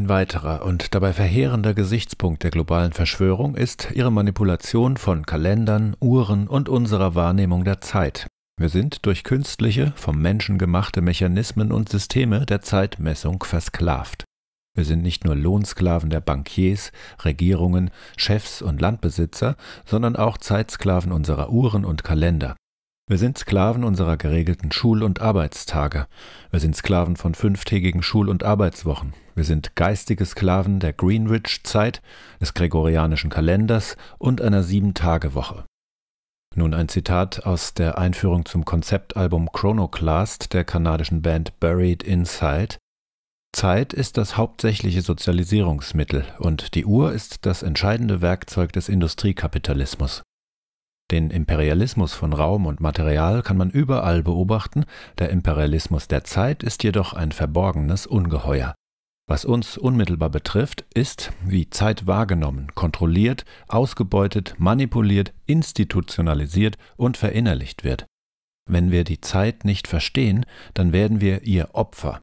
Ein weiterer und dabei verheerender Gesichtspunkt der globalen Verschwörung ist ihre Manipulation von Kalendern, Uhren und unserer Wahrnehmung der Zeit. Wir sind durch künstliche, vom Menschen gemachte Mechanismen und Systeme der Zeitmessung versklavt. Wir sind nicht nur Lohnsklaven der Bankiers, Regierungen, Chefs und Landbesitzer, sondern auch Zeitsklaven unserer Uhren und Kalender, wir sind Sklaven unserer geregelten Schul- und Arbeitstage. Wir sind Sklaven von fünftägigen Schul- und Arbeitswochen. Wir sind geistige Sklaven der Greenwich-Zeit, des gregorianischen Kalenders und einer Sieben-Tage-Woche. Nun ein Zitat aus der Einführung zum Konzeptalbum Chronoclast der kanadischen Band Buried Inside. Zeit ist das hauptsächliche Sozialisierungsmittel und die Uhr ist das entscheidende Werkzeug des Industriekapitalismus. Den Imperialismus von Raum und Material kann man überall beobachten, der Imperialismus der Zeit ist jedoch ein verborgenes Ungeheuer. Was uns unmittelbar betrifft, ist, wie Zeit wahrgenommen, kontrolliert, ausgebeutet, manipuliert, institutionalisiert und verinnerlicht wird. Wenn wir die Zeit nicht verstehen, dann werden wir ihr Opfer.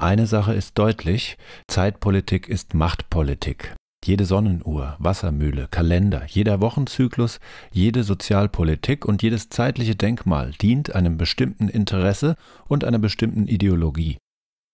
Eine Sache ist deutlich, Zeitpolitik ist Machtpolitik. Jede Sonnenuhr, Wassermühle, Kalender, jeder Wochenzyklus, jede Sozialpolitik und jedes zeitliche Denkmal dient einem bestimmten Interesse und einer bestimmten Ideologie.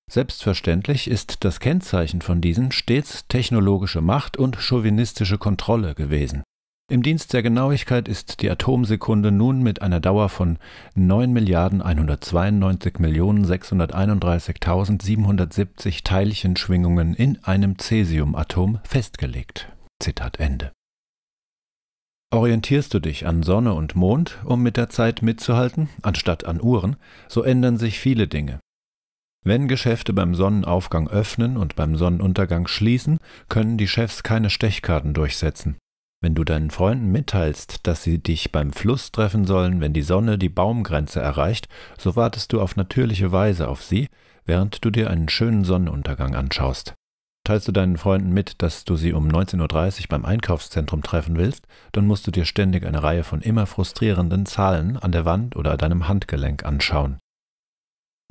Selbstverständlich ist das Kennzeichen von diesen stets technologische Macht und chauvinistische Kontrolle gewesen im Dienst der Genauigkeit ist die Atomsekunde nun mit einer Dauer von 9.192.631.770 Teilchenschwingungen in einem Cäsiumatom festgelegt. Zitat Ende. Orientierst du dich an Sonne und Mond, um mit der Zeit mitzuhalten, anstatt an Uhren, so ändern sich viele Dinge. Wenn Geschäfte beim Sonnenaufgang öffnen und beim Sonnenuntergang schließen, können die Chefs keine Stechkarten durchsetzen. Wenn du deinen Freunden mitteilst, dass sie dich beim Fluss treffen sollen, wenn die Sonne die Baumgrenze erreicht, so wartest du auf natürliche Weise auf sie, während du dir einen schönen Sonnenuntergang anschaust. Teilst du deinen Freunden mit, dass du sie um 19.30 Uhr beim Einkaufszentrum treffen willst, dann musst du dir ständig eine Reihe von immer frustrierenden Zahlen an der Wand oder deinem Handgelenk anschauen.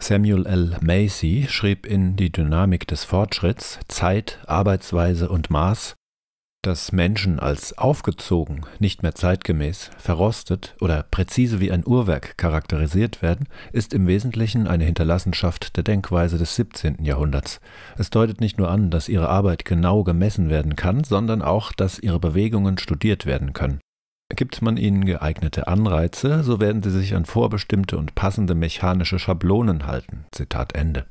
Samuel L. Macy schrieb in Die Dynamik des Fortschritts Zeit, Arbeitsweise und Maß dass Menschen als aufgezogen, nicht mehr zeitgemäß, verrostet oder präzise wie ein Uhrwerk charakterisiert werden, ist im Wesentlichen eine Hinterlassenschaft der Denkweise des 17. Jahrhunderts. Es deutet nicht nur an, dass ihre Arbeit genau gemessen werden kann, sondern auch, dass ihre Bewegungen studiert werden können. Gibt man ihnen geeignete Anreize, so werden sie sich an vorbestimmte und passende mechanische Schablonen halten. Zitat Ende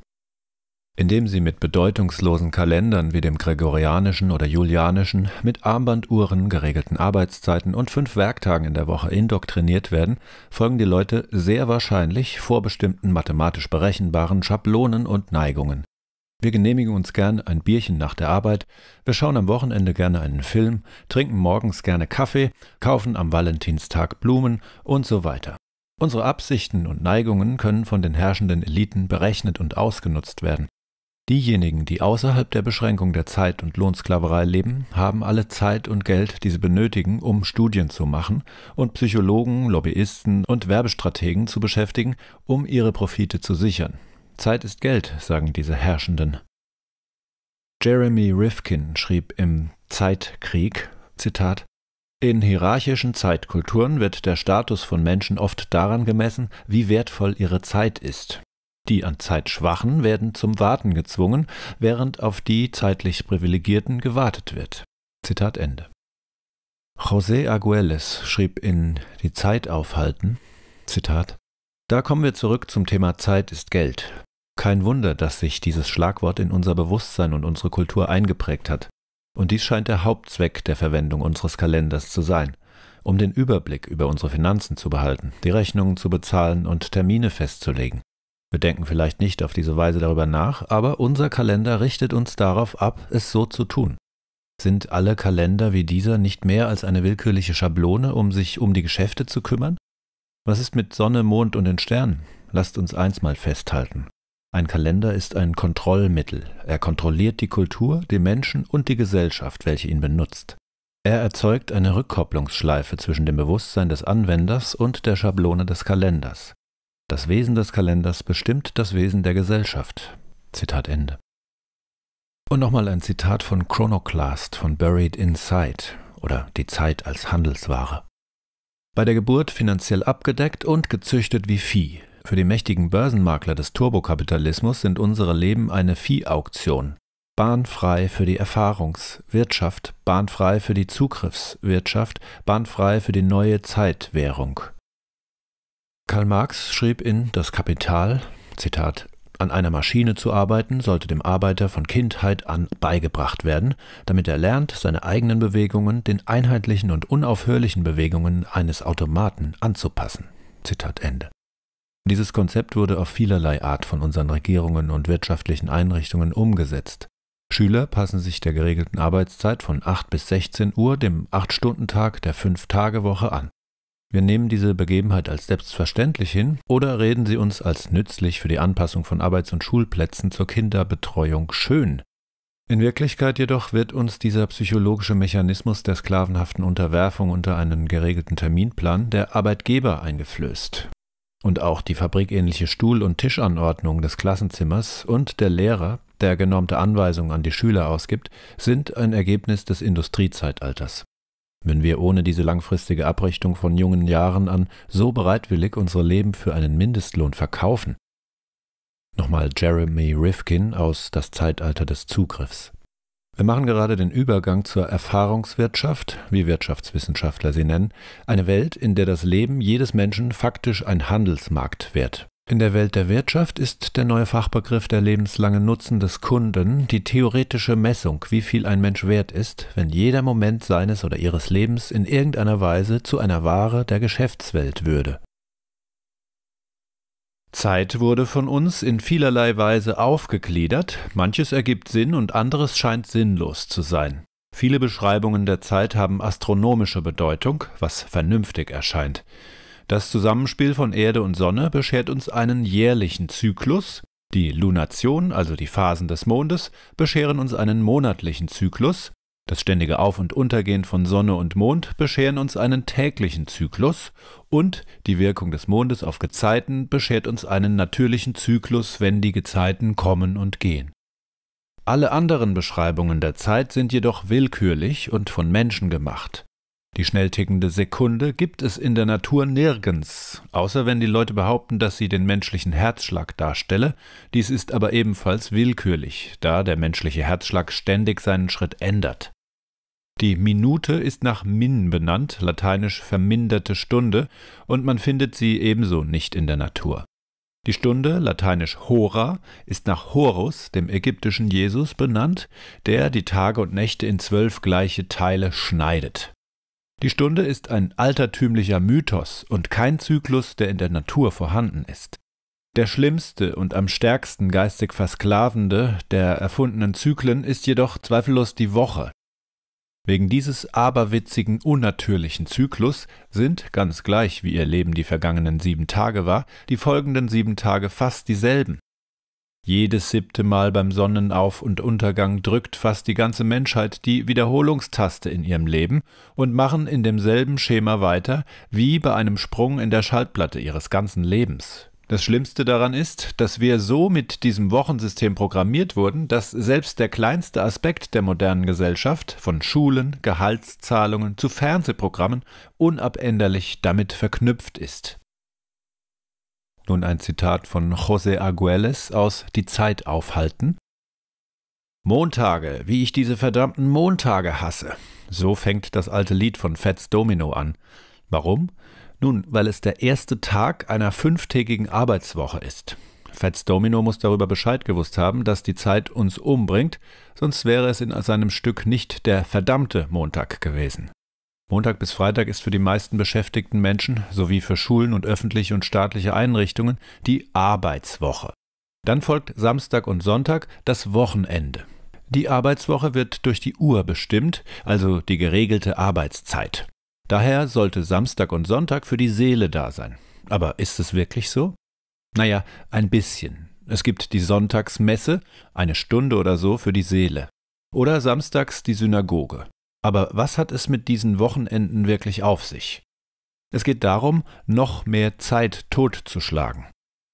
indem sie mit bedeutungslosen Kalendern wie dem gregorianischen oder julianischen, mit Armbanduhren, geregelten Arbeitszeiten und fünf Werktagen in der Woche indoktriniert werden, folgen die Leute sehr wahrscheinlich vorbestimmten mathematisch berechenbaren Schablonen und Neigungen. Wir genehmigen uns gern ein Bierchen nach der Arbeit, wir schauen am Wochenende gerne einen Film, trinken morgens gerne Kaffee, kaufen am Valentinstag Blumen und so weiter. Unsere Absichten und Neigungen können von den herrschenden Eliten berechnet und ausgenutzt werden. Diejenigen, die außerhalb der Beschränkung der Zeit- und Lohnsklaverei leben, haben alle Zeit und Geld, die sie benötigen, um Studien zu machen und Psychologen, Lobbyisten und Werbestrategen zu beschäftigen, um ihre Profite zu sichern. Zeit ist Geld, sagen diese Herrschenden. Jeremy Rifkin schrieb im Zeitkrieg, Zitat, in hierarchischen Zeitkulturen wird der Status von Menschen oft daran gemessen, wie wertvoll ihre Zeit ist. Die an Zeit Schwachen werden zum Warten gezwungen, während auf die zeitlich Privilegierten gewartet wird. Zitat Ende. José Aguelles schrieb in Die Zeit aufhalten, Zitat, Da kommen wir zurück zum Thema Zeit ist Geld. Kein Wunder, dass sich dieses Schlagwort in unser Bewusstsein und unsere Kultur eingeprägt hat. Und dies scheint der Hauptzweck der Verwendung unseres Kalenders zu sein, um den Überblick über unsere Finanzen zu behalten, die Rechnungen zu bezahlen und Termine festzulegen. Wir denken vielleicht nicht auf diese Weise darüber nach, aber unser Kalender richtet uns darauf ab, es so zu tun. Sind alle Kalender wie dieser nicht mehr als eine willkürliche Schablone, um sich um die Geschäfte zu kümmern? Was ist mit Sonne, Mond und den Sternen? Lasst uns eins mal festhalten. Ein Kalender ist ein Kontrollmittel. Er kontrolliert die Kultur, die Menschen und die Gesellschaft, welche ihn benutzt. Er erzeugt eine Rückkopplungsschleife zwischen dem Bewusstsein des Anwenders und der Schablone des Kalenders. Das Wesen des Kalenders bestimmt das Wesen der Gesellschaft. Zitat Ende. Und nochmal ein Zitat von Chronoclast von Buried Inside oder Die Zeit als Handelsware. Bei der Geburt finanziell abgedeckt und gezüchtet wie Vieh. Für die mächtigen Börsenmakler des Turbokapitalismus sind unsere Leben eine Viehauktion. Bahnfrei für die Erfahrungswirtschaft, bahnfrei für die Zugriffswirtschaft, bahnfrei für die neue Zeitwährung. Karl Marx schrieb in Das Kapital, Zitat, an einer Maschine zu arbeiten, sollte dem Arbeiter von Kindheit an beigebracht werden, damit er lernt, seine eigenen Bewegungen den einheitlichen und unaufhörlichen Bewegungen eines Automaten anzupassen. Zitat Ende. Dieses Konzept wurde auf vielerlei Art von unseren Regierungen und wirtschaftlichen Einrichtungen umgesetzt. Schüler passen sich der geregelten Arbeitszeit von 8 bis 16 Uhr, dem 8-Stunden-Tag der 5-Tage-Woche an. Wir nehmen diese Begebenheit als selbstverständlich hin oder reden sie uns als nützlich für die Anpassung von Arbeits- und Schulplätzen zur Kinderbetreuung schön. In Wirklichkeit jedoch wird uns dieser psychologische Mechanismus der sklavenhaften Unterwerfung unter einen geregelten Terminplan der Arbeitgeber eingeflößt. Und auch die fabrikähnliche Stuhl- und Tischanordnung des Klassenzimmers und der Lehrer, der genormte Anweisungen an die Schüler ausgibt, sind ein Ergebnis des Industriezeitalters wenn wir ohne diese langfristige Abrechnung von jungen Jahren an so bereitwillig unsere Leben für einen Mindestlohn verkaufen. Nochmal Jeremy Rifkin aus Das Zeitalter des Zugriffs. Wir machen gerade den Übergang zur Erfahrungswirtschaft, wie Wirtschaftswissenschaftler sie nennen, eine Welt, in der das Leben jedes Menschen faktisch ein Handelsmarkt wird. In der Welt der Wirtschaft ist der neue Fachbegriff der lebenslange Nutzen des Kunden die theoretische Messung, wie viel ein Mensch wert ist, wenn jeder Moment seines oder ihres Lebens in irgendeiner Weise zu einer Ware der Geschäftswelt würde. Zeit wurde von uns in vielerlei Weise aufgegliedert, manches ergibt Sinn und anderes scheint sinnlos zu sein. Viele Beschreibungen der Zeit haben astronomische Bedeutung, was vernünftig erscheint. Das Zusammenspiel von Erde und Sonne beschert uns einen jährlichen Zyklus, die Lunation, also die Phasen des Mondes, bescheren uns einen monatlichen Zyklus, das ständige Auf- und Untergehen von Sonne und Mond bescheren uns einen täglichen Zyklus und die Wirkung des Mondes auf Gezeiten beschert uns einen natürlichen Zyklus, wenn die Gezeiten kommen und gehen. Alle anderen Beschreibungen der Zeit sind jedoch willkürlich und von Menschen gemacht. Die schnell tickende Sekunde gibt es in der Natur nirgends, außer wenn die Leute behaupten, dass sie den menschlichen Herzschlag darstelle. Dies ist aber ebenfalls willkürlich, da der menschliche Herzschlag ständig seinen Schritt ändert. Die Minute ist nach min benannt, lateinisch verminderte Stunde, und man findet sie ebenso nicht in der Natur. Die Stunde, lateinisch hora, ist nach Horus, dem ägyptischen Jesus, benannt, der die Tage und Nächte in zwölf gleiche Teile schneidet. Die Stunde ist ein altertümlicher Mythos und kein Zyklus, der in der Natur vorhanden ist. Der schlimmste und am stärksten geistig versklavende der erfundenen Zyklen ist jedoch zweifellos die Woche. Wegen dieses aberwitzigen, unnatürlichen Zyklus sind, ganz gleich wie ihr Leben die vergangenen sieben Tage war, die folgenden sieben Tage fast dieselben. Jedes siebte Mal beim Sonnenauf- und Untergang drückt fast die ganze Menschheit die Wiederholungstaste in ihrem Leben und machen in demselben Schema weiter wie bei einem Sprung in der Schaltplatte ihres ganzen Lebens. Das Schlimmste daran ist, dass wir so mit diesem Wochensystem programmiert wurden, dass selbst der kleinste Aspekt der modernen Gesellschaft, von Schulen, Gehaltszahlungen zu Fernsehprogrammen, unabänderlich damit verknüpft ist. Nun ein Zitat von José Arguelles aus Die Zeit aufhalten. Montage, wie ich diese verdammten Montage hasse. So fängt das alte Lied von Fats Domino an. Warum? Nun, weil es der erste Tag einer fünftägigen Arbeitswoche ist. Fats Domino muss darüber Bescheid gewusst haben, dass die Zeit uns umbringt, sonst wäre es in seinem Stück nicht der verdammte Montag gewesen. Montag bis Freitag ist für die meisten beschäftigten Menschen sowie für Schulen und öffentliche und staatliche Einrichtungen die Arbeitswoche. Dann folgt Samstag und Sonntag das Wochenende. Die Arbeitswoche wird durch die Uhr bestimmt, also die geregelte Arbeitszeit. Daher sollte Samstag und Sonntag für die Seele da sein. Aber ist es wirklich so? Naja, ein bisschen. Es gibt die Sonntagsmesse, eine Stunde oder so für die Seele. Oder samstags die Synagoge. Aber was hat es mit diesen Wochenenden wirklich auf sich? Es geht darum, noch mehr Zeit totzuschlagen.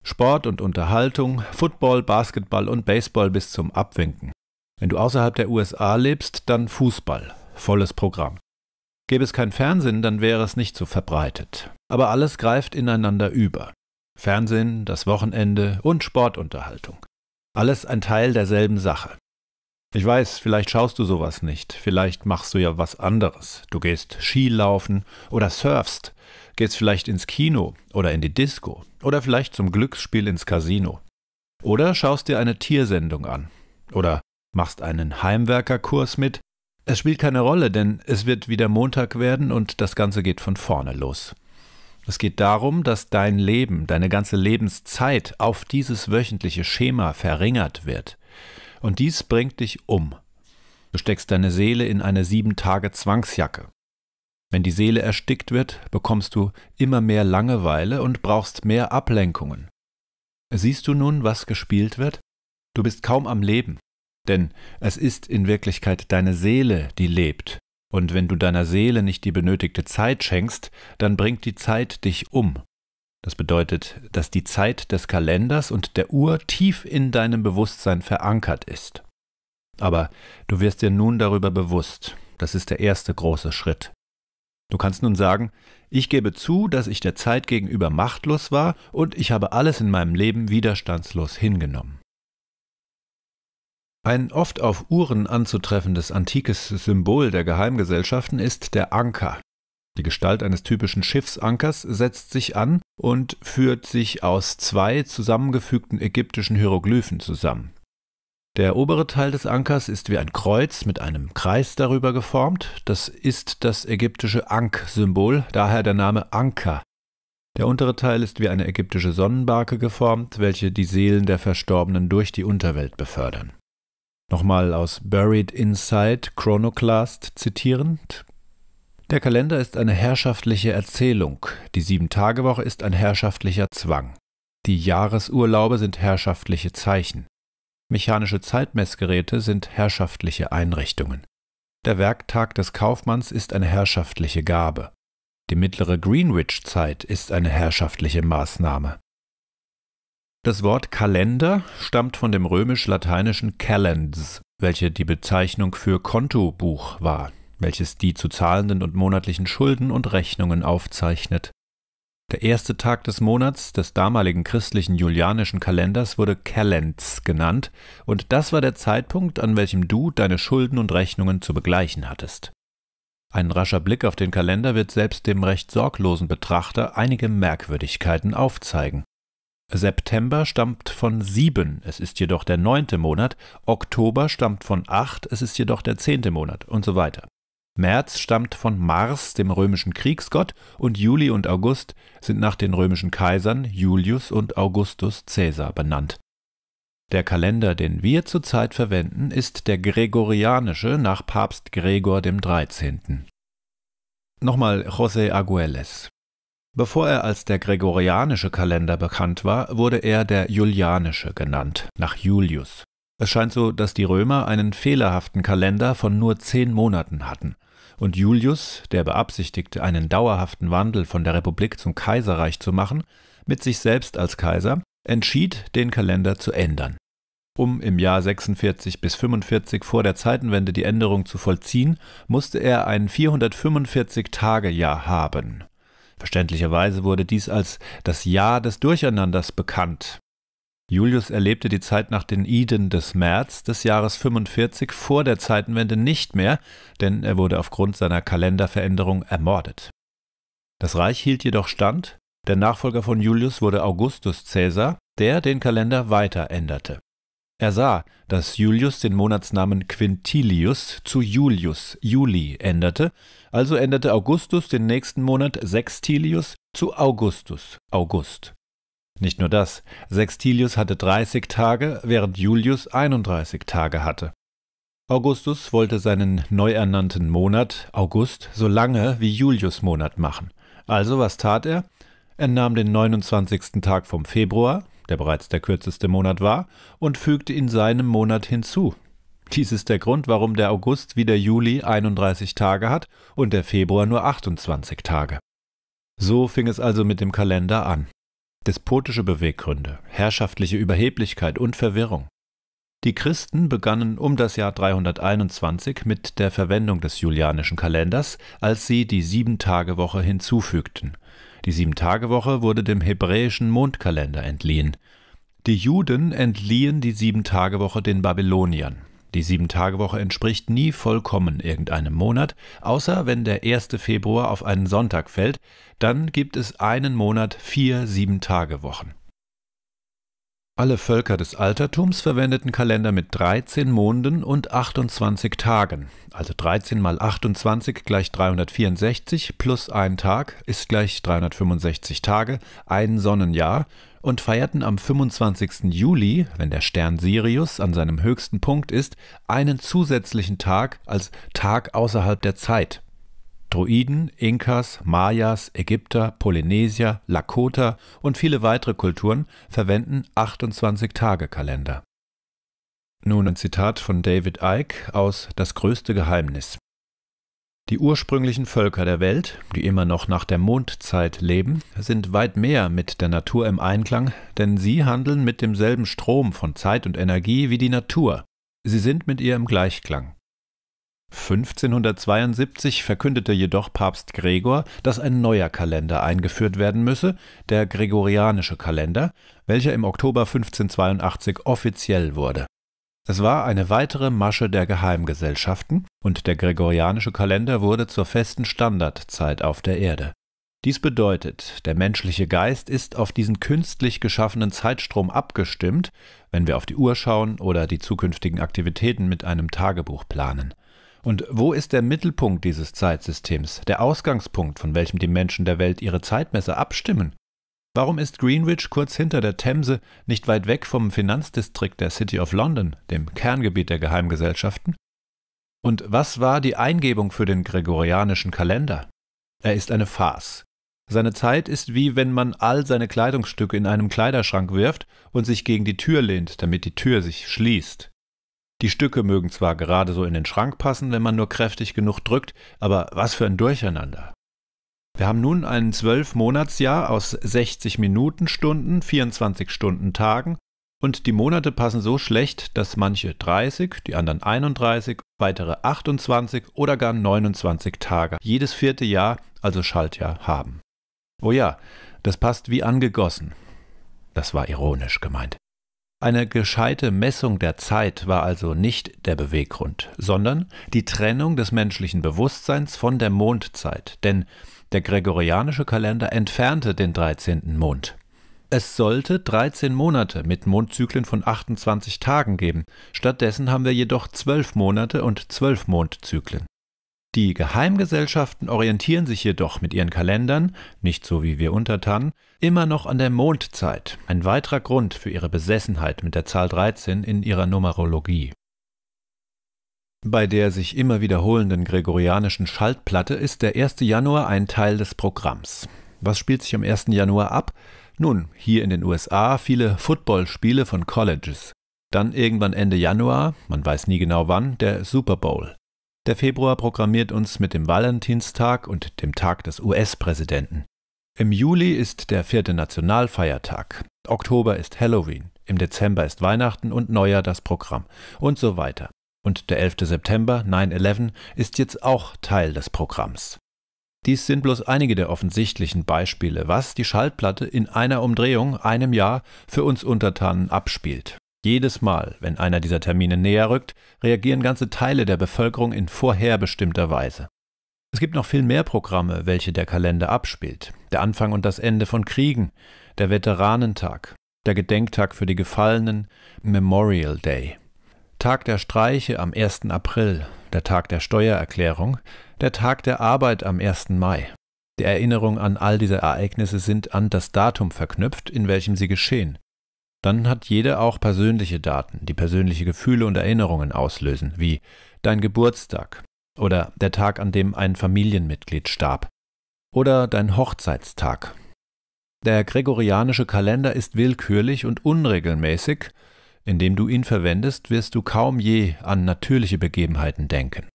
Sport und Unterhaltung, Football, Basketball und Baseball bis zum Abwinken. Wenn du außerhalb der USA lebst, dann Fußball, volles Programm. Gäbe es kein Fernsehen, dann wäre es nicht so verbreitet. Aber alles greift ineinander über. Fernsehen, das Wochenende und Sportunterhaltung. Alles ein Teil derselben Sache. Ich weiß, vielleicht schaust du sowas nicht, vielleicht machst du ja was anderes. Du gehst Skilaufen oder surfst, gehst vielleicht ins Kino oder in die Disco oder vielleicht zum Glücksspiel ins Casino. Oder schaust dir eine Tiersendung an oder machst einen Heimwerkerkurs mit. Es spielt keine Rolle, denn es wird wieder Montag werden und das Ganze geht von vorne los. Es geht darum, dass dein Leben, deine ganze Lebenszeit auf dieses wöchentliche Schema verringert wird und dies bringt dich um. Du steckst deine Seele in eine sieben Tage Zwangsjacke. Wenn die Seele erstickt wird, bekommst du immer mehr Langeweile und brauchst mehr Ablenkungen. Siehst du nun, was gespielt wird? Du bist kaum am Leben, denn es ist in Wirklichkeit deine Seele, die lebt, und wenn du deiner Seele nicht die benötigte Zeit schenkst, dann bringt die Zeit dich um. Das bedeutet, dass die Zeit des Kalenders und der Uhr tief in deinem Bewusstsein verankert ist. Aber du wirst dir nun darüber bewusst. Das ist der erste große Schritt. Du kannst nun sagen, ich gebe zu, dass ich der Zeit gegenüber machtlos war und ich habe alles in meinem Leben widerstandslos hingenommen. Ein oft auf Uhren anzutreffendes antikes Symbol der Geheimgesellschaften ist der Anker, die Gestalt eines typischen Schiffsankers setzt sich an und führt sich aus zwei zusammengefügten ägyptischen Hieroglyphen zusammen. Der obere Teil des Ankers ist wie ein Kreuz mit einem Kreis darüber geformt. Das ist das ägyptische Ankh-Symbol, daher der Name Anker. Der untere Teil ist wie eine ägyptische Sonnenbarke geformt, welche die Seelen der Verstorbenen durch die Unterwelt befördern. Nochmal aus Buried Inside Chronoclast zitierend. Der Kalender ist eine herrschaftliche Erzählung, die Sieben-Tage-Woche ist ein herrschaftlicher Zwang. Die Jahresurlaube sind herrschaftliche Zeichen. Mechanische Zeitmessgeräte sind herrschaftliche Einrichtungen. Der Werktag des Kaufmanns ist eine herrschaftliche Gabe. Die mittlere Greenwich-Zeit ist eine herrschaftliche Maßnahme. Das Wort Kalender stammt von dem römisch-lateinischen calends, welche die Bezeichnung für Kontobuch war welches die zu zahlenden und monatlichen Schulden und Rechnungen aufzeichnet. Der erste Tag des Monats des damaligen christlichen julianischen Kalenders wurde Kalends genannt, und das war der Zeitpunkt, an welchem du deine Schulden und Rechnungen zu begleichen hattest. Ein rascher Blick auf den Kalender wird selbst dem recht sorglosen Betrachter einige Merkwürdigkeiten aufzeigen. September stammt von sieben, es ist jedoch der neunte Monat, Oktober stammt von acht, es ist jedoch der zehnte Monat und so weiter. März stammt von Mars, dem römischen Kriegsgott, und Juli und August sind nach den römischen Kaisern Julius und Augustus Caesar benannt. Der Kalender, den wir zurzeit verwenden, ist der gregorianische nach Papst Gregor dem 13. Nochmal José Aguelles. Bevor er als der gregorianische Kalender bekannt war, wurde er der julianische genannt, nach Julius es scheint so, dass die Römer einen fehlerhaften Kalender von nur zehn Monaten hatten. Und Julius, der beabsichtigte, einen dauerhaften Wandel von der Republik zum Kaiserreich zu machen, mit sich selbst als Kaiser, entschied, den Kalender zu ändern. Um im Jahr 46 bis 45 vor der Zeitenwende die Änderung zu vollziehen, musste er ein 445-Tage-Jahr haben. Verständlicherweise wurde dies als das Jahr des Durcheinanders bekannt, Julius erlebte die Zeit nach den Iden des März des Jahres 45 vor der Zeitenwende nicht mehr, denn er wurde aufgrund seiner Kalenderveränderung ermordet. Das Reich hielt jedoch stand, der Nachfolger von Julius wurde Augustus Cäsar, der den Kalender weiter änderte. Er sah, dass Julius den Monatsnamen Quintilius zu Julius, Juli änderte, also änderte Augustus den nächsten Monat Sextilius zu Augustus, August. Nicht nur das, Sextilius hatte 30 Tage, während Julius 31 Tage hatte. Augustus wollte seinen neu ernannten Monat, August, so lange wie Julius Monat machen. Also was tat er? Er nahm den 29. Tag vom Februar, der bereits der kürzeste Monat war, und fügte ihn seinem Monat hinzu. Dies ist der Grund, warum der August wie der Juli 31 Tage hat und der Februar nur 28 Tage. So fing es also mit dem Kalender an. Despotische Beweggründe, herrschaftliche Überheblichkeit und Verwirrung. Die Christen begannen um das Jahr 321 mit der Verwendung des julianischen Kalenders, als sie die Sieben-Tage-Woche hinzufügten. Die Sieben-Tage-Woche wurde dem hebräischen Mondkalender entliehen. Die Juden entliehen die Sieben-Tage-Woche den Babyloniern. Die Sieben-Tage-Woche entspricht nie vollkommen irgendeinem Monat, außer wenn der 1. Februar auf einen Sonntag fällt, dann gibt es einen Monat vier Sieben-Tage-Wochen. Alle Völker des Altertums verwendeten Kalender mit 13 Monden und 28 Tagen. Also 13 mal 28 gleich 364 plus ein Tag ist gleich 365 Tage, ein Sonnenjahr und feierten am 25. Juli, wenn der Stern Sirius an seinem höchsten Punkt ist, einen zusätzlichen Tag als Tag außerhalb der Zeit. Druiden, Inkas, Mayas, Ägypter, Polynesier, Lakota und viele weitere Kulturen verwenden 28-Tage-Kalender. Nun ein Zitat von David Icke aus Das größte Geheimnis. Die ursprünglichen Völker der Welt, die immer noch nach der Mondzeit leben, sind weit mehr mit der Natur im Einklang, denn sie handeln mit demselben Strom von Zeit und Energie wie die Natur. Sie sind mit ihr im Gleichklang. 1572 verkündete jedoch Papst Gregor, dass ein neuer Kalender eingeführt werden müsse, der gregorianische Kalender, welcher im Oktober 1582 offiziell wurde. Es war eine weitere Masche der Geheimgesellschaften, und der gregorianische Kalender wurde zur festen Standardzeit auf der Erde. Dies bedeutet, der menschliche Geist ist auf diesen künstlich geschaffenen Zeitstrom abgestimmt, wenn wir auf die Uhr schauen oder die zukünftigen Aktivitäten mit einem Tagebuch planen. Und wo ist der Mittelpunkt dieses Zeitsystems, der Ausgangspunkt, von welchem die Menschen der Welt ihre Zeitmesser abstimmen? Warum ist Greenwich kurz hinter der Themse, nicht weit weg vom Finanzdistrikt der City of London, dem Kerngebiet der Geheimgesellschaften? Und was war die Eingebung für den gregorianischen Kalender? Er ist eine Farce. Seine Zeit ist wie wenn man all seine Kleidungsstücke in einem Kleiderschrank wirft und sich gegen die Tür lehnt, damit die Tür sich schließt. Die Stücke mögen zwar gerade so in den Schrank passen, wenn man nur kräftig genug drückt, aber was für ein Durcheinander. Wir haben nun ein Zwölfmonatsjahr aus 60 Minutenstunden, 24 Stunden Tagen und die Monate passen so schlecht, dass manche 30, die anderen 31, weitere 28 oder gar 29 Tage jedes vierte Jahr, also Schaltjahr, haben. Oh ja, das passt wie angegossen. Das war ironisch gemeint. Eine gescheite Messung der Zeit war also nicht der Beweggrund, sondern die Trennung des menschlichen Bewusstseins von der Mondzeit, denn der gregorianische Kalender entfernte den 13. Mond. Es sollte 13 Monate mit Mondzyklen von 28 Tagen geben. Stattdessen haben wir jedoch 12 Monate und 12 Mondzyklen. Die Geheimgesellschaften orientieren sich jedoch mit ihren Kalendern, nicht so wie wir Untertanen, immer noch an der Mondzeit, ein weiterer Grund für ihre Besessenheit mit der Zahl 13 in ihrer Numerologie. Bei der sich immer wiederholenden gregorianischen Schaltplatte ist der 1. Januar ein Teil des Programms. Was spielt sich am 1. Januar ab? Nun, hier in den USA viele Footballspiele von Colleges. Dann irgendwann Ende Januar, man weiß nie genau wann, der Super Bowl. Der Februar programmiert uns mit dem Valentinstag und dem Tag des US-Präsidenten. Im Juli ist der vierte Nationalfeiertag. Oktober ist Halloween. Im Dezember ist Weihnachten und Neujahr das Programm. Und so weiter. Und der 11. September, 9-11, ist jetzt auch Teil des Programms. Dies sind bloß einige der offensichtlichen Beispiele, was die Schallplatte in einer Umdrehung, einem Jahr, für uns Untertanen abspielt. Jedes Mal, wenn einer dieser Termine näher rückt, reagieren ganze Teile der Bevölkerung in vorherbestimmter Weise. Es gibt noch viel mehr Programme, welche der Kalender abspielt. Der Anfang und das Ende von Kriegen, der Veteranentag, der Gedenktag für die Gefallenen, Memorial Day, Tag der Streiche am 1. April, der Tag der Steuererklärung, der Tag der Arbeit am 1. Mai. Die Erinnerungen an all diese Ereignisse sind an das Datum verknüpft, in welchem sie geschehen. Dann hat jeder auch persönliche Daten, die persönliche Gefühle und Erinnerungen auslösen, wie dein Geburtstag oder der Tag, an dem ein Familienmitglied starb oder dein Hochzeitstag. Der gregorianische Kalender ist willkürlich und unregelmäßig, indem du ihn verwendest, wirst du kaum je an natürliche Begebenheiten denken.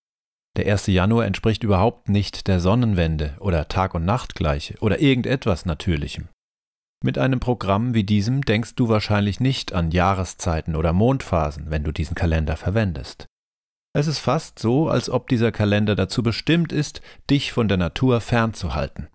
Der 1. Januar entspricht überhaupt nicht der Sonnenwende oder Tag- und Nachtgleiche oder irgendetwas Natürlichem. Mit einem Programm wie diesem denkst du wahrscheinlich nicht an Jahreszeiten oder Mondphasen, wenn du diesen Kalender verwendest. Es ist fast so, als ob dieser Kalender dazu bestimmt ist, dich von der Natur fernzuhalten.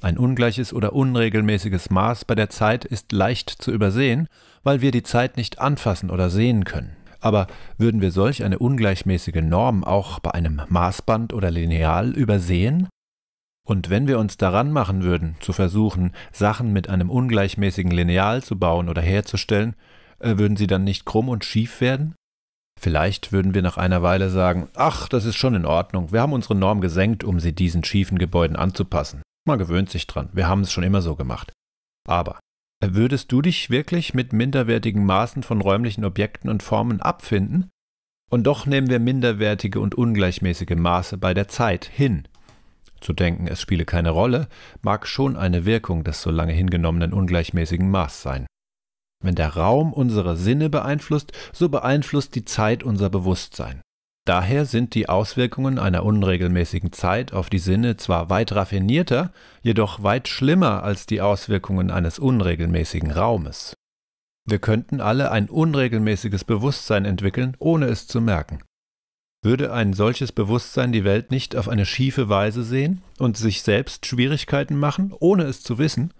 Ein ungleiches oder unregelmäßiges Maß bei der Zeit ist leicht zu übersehen, weil wir die Zeit nicht anfassen oder sehen können. Aber würden wir solch eine ungleichmäßige Norm auch bei einem Maßband oder Lineal übersehen? Und wenn wir uns daran machen würden, zu versuchen, Sachen mit einem ungleichmäßigen Lineal zu bauen oder herzustellen, äh, würden sie dann nicht krumm und schief werden? Vielleicht würden wir nach einer Weile sagen, ach, das ist schon in Ordnung, wir haben unsere Norm gesenkt, um sie diesen schiefen Gebäuden anzupassen. Man gewöhnt sich dran, wir haben es schon immer so gemacht. Aber Würdest du dich wirklich mit minderwertigen Maßen von räumlichen Objekten und Formen abfinden? Und doch nehmen wir minderwertige und ungleichmäßige Maße bei der Zeit hin. Zu denken, es spiele keine Rolle, mag schon eine Wirkung des so lange hingenommenen ungleichmäßigen Maß sein. Wenn der Raum unsere Sinne beeinflusst, so beeinflusst die Zeit unser Bewusstsein. Daher sind die Auswirkungen einer unregelmäßigen Zeit auf die Sinne zwar weit raffinierter, jedoch weit schlimmer als die Auswirkungen eines unregelmäßigen Raumes. Wir könnten alle ein unregelmäßiges Bewusstsein entwickeln, ohne es zu merken. Würde ein solches Bewusstsein die Welt nicht auf eine schiefe Weise sehen und sich selbst Schwierigkeiten machen, ohne es zu wissen?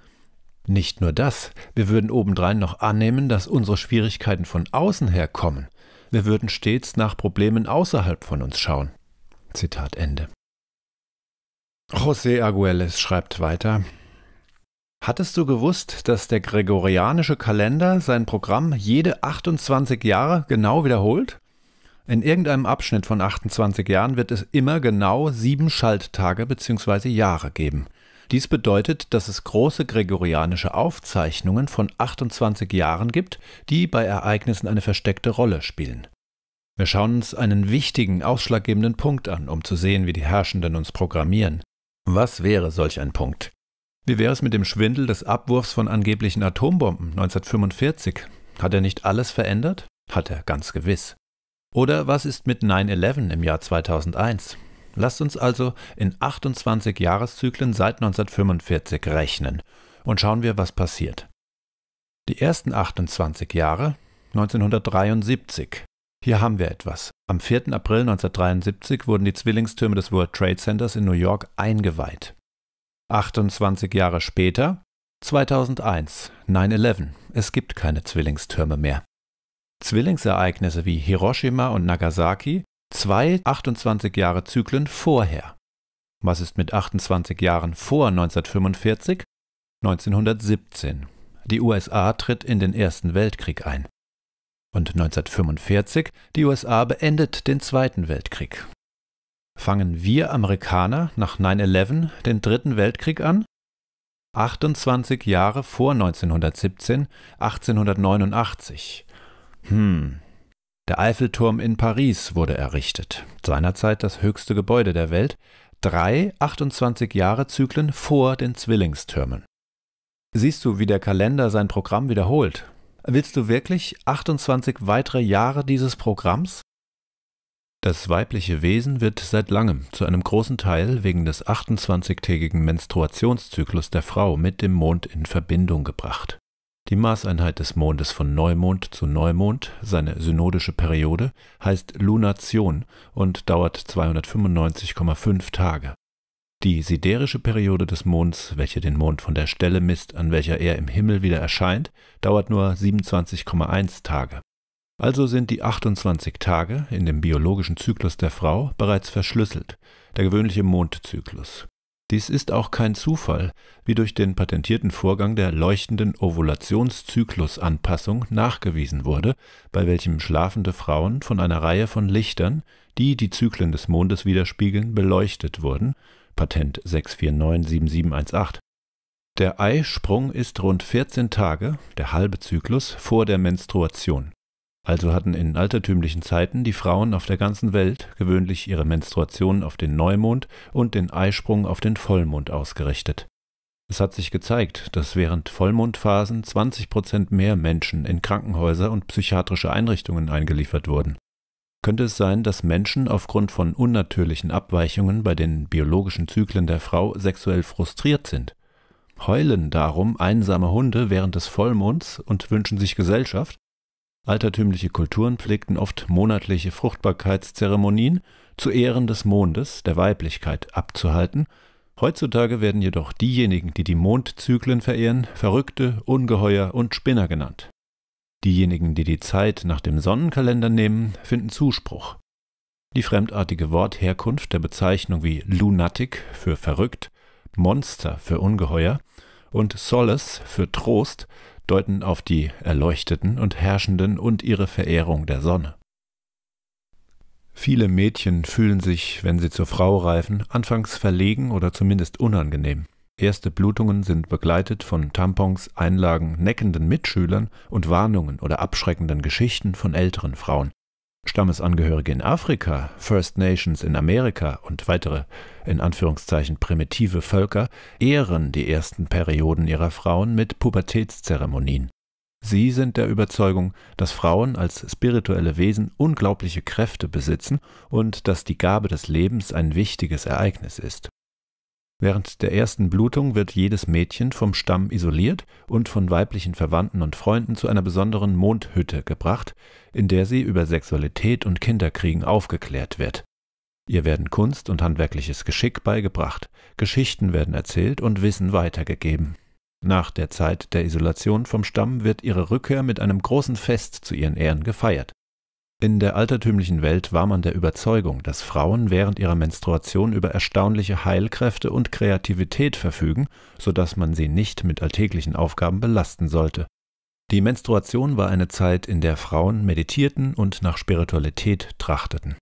Nicht nur das, wir würden obendrein noch annehmen, dass unsere Schwierigkeiten von außen her kommen wir würden stets nach Problemen außerhalb von uns schauen. Zitat Ende. José Aguelles schreibt weiter. Hattest du gewusst, dass der gregorianische Kalender sein Programm jede 28 Jahre genau wiederholt? In irgendeinem Abschnitt von 28 Jahren wird es immer genau sieben Schalttage bzw. Jahre geben. Dies bedeutet, dass es große gregorianische Aufzeichnungen von 28 Jahren gibt, die bei Ereignissen eine versteckte Rolle spielen. Wir schauen uns einen wichtigen, ausschlaggebenden Punkt an, um zu sehen, wie die Herrschenden uns programmieren. Was wäre solch ein Punkt? Wie wäre es mit dem Schwindel des Abwurfs von angeblichen Atombomben 1945? Hat er nicht alles verändert? Hat er ganz gewiss. Oder was ist mit 9-11 im Jahr 2001? Lasst uns also in 28 Jahreszyklen seit 1945 rechnen und schauen wir, was passiert. Die ersten 28 Jahre 1973. Hier haben wir etwas. Am 4. April 1973 wurden die Zwillingstürme des World Trade Centers in New York eingeweiht. 28 Jahre später, 2001, 9-11. Es gibt keine Zwillingstürme mehr. Zwillingsereignisse wie Hiroshima und Nagasaki zwei 28 Jahre Zyklen vorher. Was ist mit 28 Jahren vor 1945? 1917. Die USA tritt in den Ersten Weltkrieg ein. Und 1945, die USA beendet den Zweiten Weltkrieg. Fangen wir Amerikaner nach 9-11 den Dritten Weltkrieg an? 28 Jahre vor 1917, 1889. Hm, der Eiffelturm in Paris wurde errichtet, seinerzeit das höchste Gebäude der Welt, drei 28-Jahre-Zyklen vor den Zwillingstürmen. Siehst du, wie der Kalender sein Programm wiederholt? Willst du wirklich 28 weitere Jahre dieses Programms? Das weibliche Wesen wird seit langem zu einem großen Teil wegen des 28-tägigen Menstruationszyklus der Frau mit dem Mond in Verbindung gebracht. Die Maßeinheit des Mondes von Neumond zu Neumond, seine synodische Periode, heißt Lunation und dauert 295,5 Tage. Die siderische Periode des Monds, welche den Mond von der Stelle misst, an welcher er im Himmel wieder erscheint, dauert nur 27,1 Tage. Also sind die 28 Tage in dem biologischen Zyklus der Frau bereits verschlüsselt, der gewöhnliche Mondzyklus. Dies ist auch kein Zufall, wie durch den patentierten Vorgang der leuchtenden Ovulationszyklusanpassung nachgewiesen wurde, bei welchem schlafende Frauen von einer Reihe von Lichtern, die die Zyklen des Mondes widerspiegeln, beleuchtet wurden (Patent 6497718). Der Eisprung ist rund 14 Tage (der halbe Zyklus) vor der Menstruation also hatten in altertümlichen Zeiten die Frauen auf der ganzen Welt gewöhnlich ihre Menstruation auf den Neumond und den Eisprung auf den Vollmond ausgerichtet. Es hat sich gezeigt, dass während Vollmondphasen 20 Prozent mehr Menschen in Krankenhäuser und psychiatrische Einrichtungen eingeliefert wurden. Könnte es sein, dass Menschen aufgrund von unnatürlichen Abweichungen bei den biologischen Zyklen der Frau sexuell frustriert sind? Heulen darum einsame Hunde während des Vollmonds und wünschen sich Gesellschaft, Altertümliche Kulturen pflegten oft monatliche Fruchtbarkeitszeremonien zu Ehren des Mondes, der Weiblichkeit, abzuhalten, heutzutage werden jedoch diejenigen, die die Mondzyklen verehren, Verrückte, Ungeheuer und Spinner genannt. Diejenigen, die die Zeit nach dem Sonnenkalender nehmen, finden Zuspruch. Die fremdartige Wortherkunft der Bezeichnung wie Lunatic für verrückt, Monster für Ungeheuer und Solace für Trost deuten auf die Erleuchteten und Herrschenden und ihre Verehrung der Sonne. Viele Mädchen fühlen sich, wenn sie zur Frau reifen, anfangs verlegen oder zumindest unangenehm. Erste Blutungen sind begleitet von Tampons, Einlagen, neckenden Mitschülern und Warnungen oder abschreckenden Geschichten von älteren Frauen. Stammesangehörige in Afrika, First Nations in Amerika und weitere in Anführungszeichen primitive Völker ehren die ersten Perioden ihrer Frauen mit Pubertätszeremonien. Sie sind der Überzeugung, dass Frauen als spirituelle Wesen unglaubliche Kräfte besitzen und dass die Gabe des Lebens ein wichtiges Ereignis ist. Während der ersten Blutung wird jedes Mädchen vom Stamm isoliert und von weiblichen Verwandten und Freunden zu einer besonderen Mondhütte gebracht, in der sie über Sexualität und Kinderkriegen aufgeklärt wird. Ihr werden Kunst und handwerkliches Geschick beigebracht, Geschichten werden erzählt und Wissen weitergegeben. Nach der Zeit der Isolation vom Stamm wird ihre Rückkehr mit einem großen Fest zu ihren Ehren gefeiert. In der altertümlichen Welt war man der Überzeugung, dass Frauen während ihrer Menstruation über erstaunliche Heilkräfte und Kreativität verfügen, sodass man sie nicht mit alltäglichen Aufgaben belasten sollte. Die Menstruation war eine Zeit, in der Frauen meditierten und nach Spiritualität trachteten.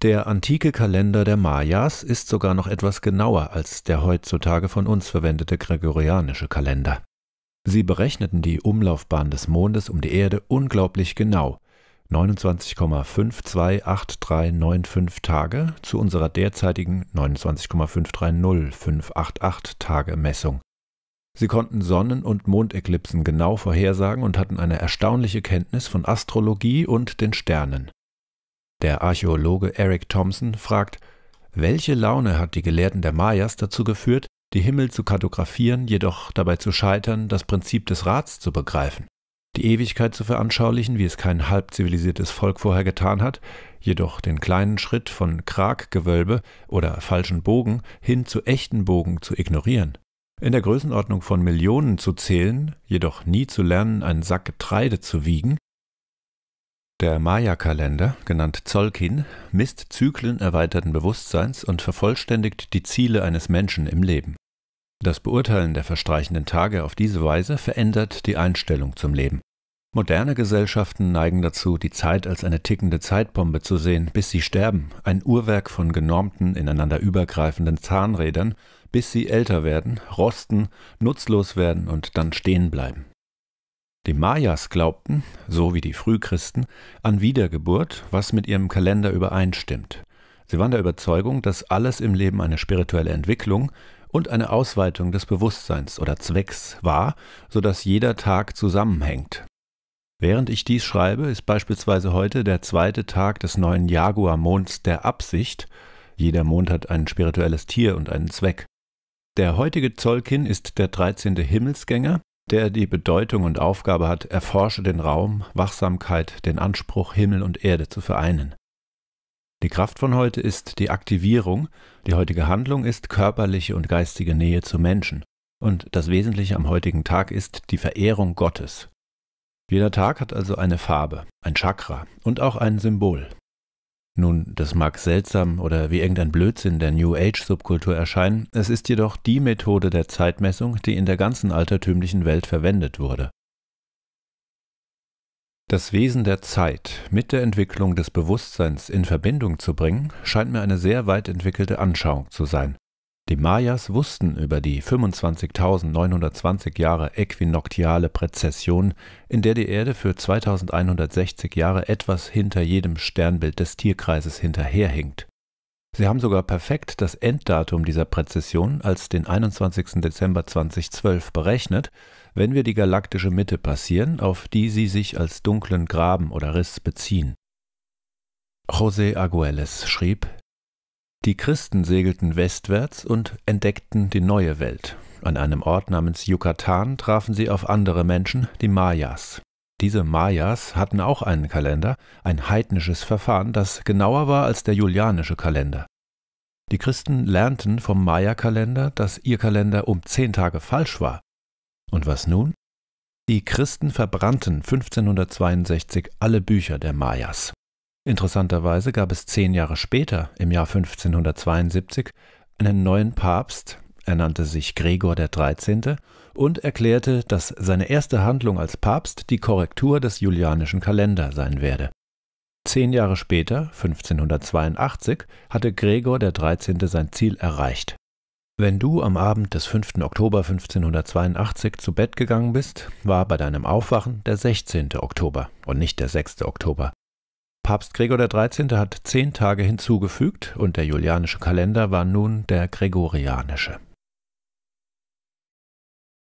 Der antike Kalender der Mayas ist sogar noch etwas genauer als der heutzutage von uns verwendete gregorianische Kalender. Sie berechneten die Umlaufbahn des Mondes um die Erde unglaublich genau, 29,528395 Tage zu unserer derzeitigen 29,530588 Tage Messung. Sie konnten Sonnen- und Mondeklipsen genau vorhersagen und hatten eine erstaunliche Kenntnis von Astrologie und den Sternen. Der Archäologe Eric Thompson fragt, welche Laune hat die Gelehrten der Mayas dazu geführt, die Himmel zu kartografieren, jedoch dabei zu scheitern, das Prinzip des Rats zu begreifen? die Ewigkeit zu veranschaulichen, wie es kein halb zivilisiertes Volk vorher getan hat, jedoch den kleinen Schritt von Kraggewölbe oder falschen Bogen hin zu echten Bogen zu ignorieren. In der Größenordnung von Millionen zu zählen, jedoch nie zu lernen, einen Sack Getreide zu wiegen, der Maya-Kalender, genannt Zolkin, misst Zyklen erweiterten Bewusstseins und vervollständigt die Ziele eines Menschen im Leben. Das Beurteilen der verstreichenden Tage auf diese Weise verändert die Einstellung zum Leben. Moderne Gesellschaften neigen dazu, die Zeit als eine tickende Zeitbombe zu sehen, bis sie sterben, ein Uhrwerk von genormten, ineinander übergreifenden Zahnrädern, bis sie älter werden, rosten, nutzlos werden und dann stehen bleiben. Die Mayas glaubten, so wie die Frühchristen, an Wiedergeburt, was mit ihrem Kalender übereinstimmt. Sie waren der Überzeugung, dass alles im Leben eine spirituelle Entwicklung und eine Ausweitung des Bewusstseins oder Zwecks war, sodass jeder Tag zusammenhängt. Während ich dies schreibe, ist beispielsweise heute der zweite Tag des neuen Jaguar-Monds der Absicht. Jeder Mond hat ein spirituelles Tier und einen Zweck. Der heutige Zolkin ist der 13. Himmelsgänger, der die Bedeutung und Aufgabe hat, erforsche den Raum, Wachsamkeit, den Anspruch, Himmel und Erde zu vereinen. Die Kraft von heute ist die Aktivierung, die heutige Handlung ist körperliche und geistige Nähe zu Menschen. Und das Wesentliche am heutigen Tag ist die Verehrung Gottes. Jeder Tag hat also eine Farbe, ein Chakra und auch ein Symbol. Nun, das mag seltsam oder wie irgendein Blödsinn der New Age-Subkultur erscheinen, es ist jedoch die Methode der Zeitmessung, die in der ganzen altertümlichen Welt verwendet wurde. Das Wesen der Zeit mit der Entwicklung des Bewusstseins in Verbindung zu bringen, scheint mir eine sehr weit entwickelte Anschauung zu sein. Die Mayas wussten über die 25.920 Jahre äquinoktiale Präzession, in der die Erde für 2160 Jahre etwas hinter jedem Sternbild des Tierkreises hinterherhinkt. Sie haben sogar perfekt das Enddatum dieser Präzession als den 21. Dezember 2012 berechnet, wenn wir die galaktische Mitte passieren, auf die sie sich als dunklen Graben oder Riss beziehen. José Agueles schrieb, die Christen segelten westwärts und entdeckten die neue Welt. An einem Ort namens Yucatan trafen sie auf andere Menschen, die Mayas. Diese Mayas hatten auch einen Kalender, ein heidnisches Verfahren, das genauer war als der julianische Kalender. Die Christen lernten vom Maya-Kalender, dass ihr Kalender um zehn Tage falsch war. Und was nun? Die Christen verbrannten 1562 alle Bücher der Mayas. Interessanterweise gab es zehn Jahre später, im Jahr 1572, einen neuen Papst, er nannte sich Gregor XIII. und erklärte, dass seine erste Handlung als Papst die Korrektur des julianischen Kalender sein werde. Zehn Jahre später, 1582, hatte Gregor XIII. sein Ziel erreicht. Wenn du am Abend des 5. Oktober 1582 zu Bett gegangen bist, war bei deinem Aufwachen der 16. Oktober und nicht der 6. Oktober. Papst Gregor XIII. hat zehn Tage hinzugefügt und der julianische Kalender war nun der gregorianische.